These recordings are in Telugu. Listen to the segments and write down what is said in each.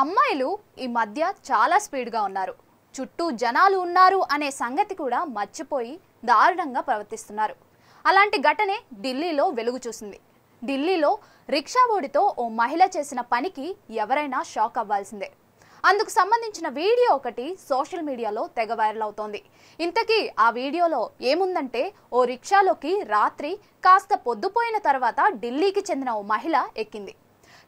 అమ్మాయిలు ఈ మధ్య చాలా స్పీడ్గా ఉన్నారు చుట్టూ జనాలు ఉన్నారు అనే సంగతి కూడా మర్చిపోయి దారుణంగా ప్రవర్తిస్తున్నారు అలాంటి ఘటనే ఢిల్లీలో వెలుగు చూసింది ఢిల్లీలో ఓడితో ఓ మహిళ చేసిన పనికి ఎవరైనా షాక్ అవ్వాల్సిందే అందుకు సంబంధించిన వీడియో ఒకటి సోషల్ మీడియాలో తెగ వైరల్ అవుతోంది ఇంతకీ ఆ వీడియోలో ఏముందంటే ఓ రిక్షాలోకి రాత్రి కాస్త పొద్దుపోయిన తర్వాత ఢిల్లీకి చెందిన ఓ మహిళ ఎక్కింది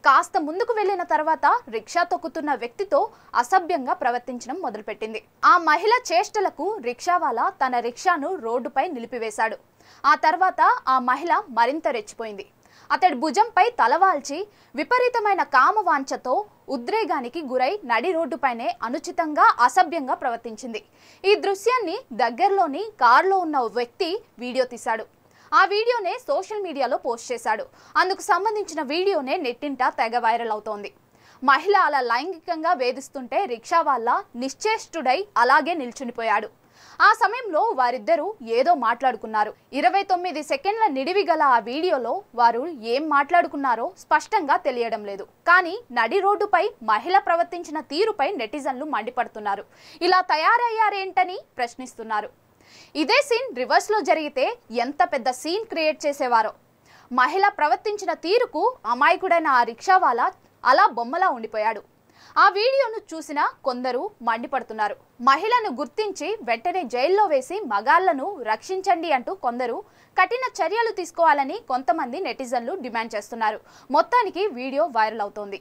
కాస్త ముందుకు వెళ్లిన తర్వాత రిక్షా తొక్కుతున్న వ్యక్తితో అసభ్యంగా ప్రవర్తించడం మొదలుపెట్టింది ఆ మహిళ చేష్టలకు రిక్షావాలా తన రిక్షాను రోడ్డుపై నిలిపివేశాడు ఆ తర్వాత ఆ మహిళ మరింత రెచ్చిపోయింది అతడి భుజంపై తలవాల్చి విపరీతమైన కామవాంఛతో ఉద్రేగానికి గురై నడి రోడ్డుపైనే అనుచితంగా అసభ్యంగా ప్రవర్తించింది ఈ దృశ్యాన్ని దగ్గరలోని కారులో ఉన్న వ్యక్తి వీడియో తీశాడు ఆ వీడియోనే సోషల్ మీడియాలో పోస్ట్ చేశాడు అందుకు సంబంధించిన వీడియోనే నెట్టింటా తెగ వైరల్ అవుతోంది మహిళ అలా లైంగికంగా వేధిస్తుంటే రిక్షా వాళ్ళ నిశ్చేష్టుడై అలాగే నిల్చునిపోయాడు ఆ సమయంలో వారిద్దరూ ఏదో మాట్లాడుకున్నారు ఇరవై తొమ్మిది సెకండ్ల నిడివి గల ఆ వీడియోలో వారు ఏం మాట్లాడుకున్నారో స్పష్టంగా తెలియడం లేదు కానీ నడి రోడ్డుపై మహిళ ప్రవర్తించిన తీరుపై నెటిజన్లు మండిపడుతున్నారు ఇలా తయారయ్యారేంటని ప్రశ్నిస్తున్నారు ఇదే సీన్ రివర్స్లో జరిగితే ఎంత పెద్ద సీన్ క్రియేట్ చేసేవారో మహిళ ప్రవర్తించిన తీరుకు అమాయకుడైన ఆ రిక్షావాలా అలా బొమ్మలా ఉండిపోయాడు ఆ వీడియోను చూసిన కొందరు మండిపడుతున్నారు మహిళను గుర్తించి వెంటనే జైల్లో వేసి మగాళ్లను రక్షించండి అంటూ కొందరు కఠిన చర్యలు తీసుకోవాలని కొంతమంది నెటిజన్లు డిమాండ్ చేస్తున్నారు మొత్తానికి వీడియో వైరల్ అవుతోంది